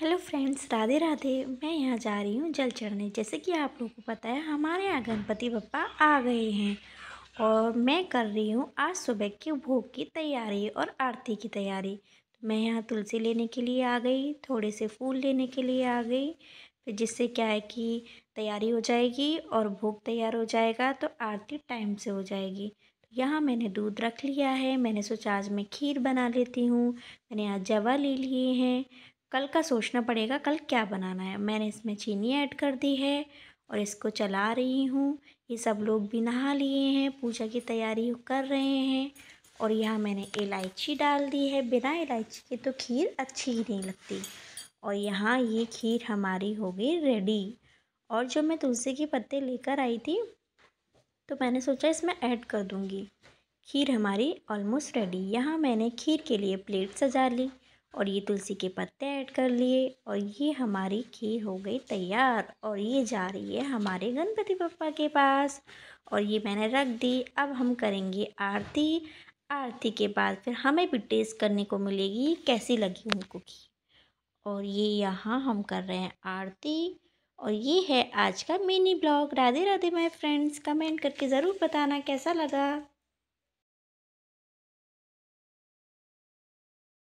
hello friends Radhe Radhe मैं यहाँ जा रही हूँ जल चढ़ने जैसे कि आप लोगों को पता है हमारे यहाँ गणपति बप्पा आ गए हैं और मैं कर रही हूँ आज सुबह के भोग की तैयारी और आरती की तैयारी मैं यहाँ तुलसी लेने के लिए आ गई थोड़े से फूल लेने के लिए आ गई फिर जिससे क्या है कि तैयारी हो जाएगी और भोग तैयार हो जाएगा तो आरती टाइम से हो जाएगी यहाँ मैंने दूध रख लिया है मैंने सोचा आज मैं खीर बना लेती हूँ मैंने आज जवा ले लिए हैं कल का सोचना पड़ेगा कल क्या बनाना है मैंने इसमें चीनी ऐड कर दी है और इसको चला रही हूँ ये सब लोग भी नहा लिए हैं पूजा की तैयारी कर रहे हैं और यहाँ मैंने इलायची डाल दी है बिना इलायची के तो खीर अच्छी ही नहीं लगती और यहाँ ये खीर हमारी हो गई रेडी और जो मैं तुलसी के पत्ते लेकर आई थी तो मैंने सोचा इसमें ऐड कर दूँगी खीर हमारी ऑलमोस्ट रेडी यहाँ मैंने खीर के लिए प्लेट सजा ली और ये तुलसी के पत्ते ऐड कर लिए और ये हमारी खीर हो गई तैयार और ये जा रही है हमारे गणपति पप्पा के पास और ये मैंने रख दी अब हम करेंगे आरती आरती के बाद फिर हमें भी टेस्ट करने को मिलेगी कैसी लगी उनको खीर और ये यहाँ हम कर रहे हैं आरती और ये है आज का mini blog Radhe Radhe my friends comment करके ज़रूर बताना कैसा लगा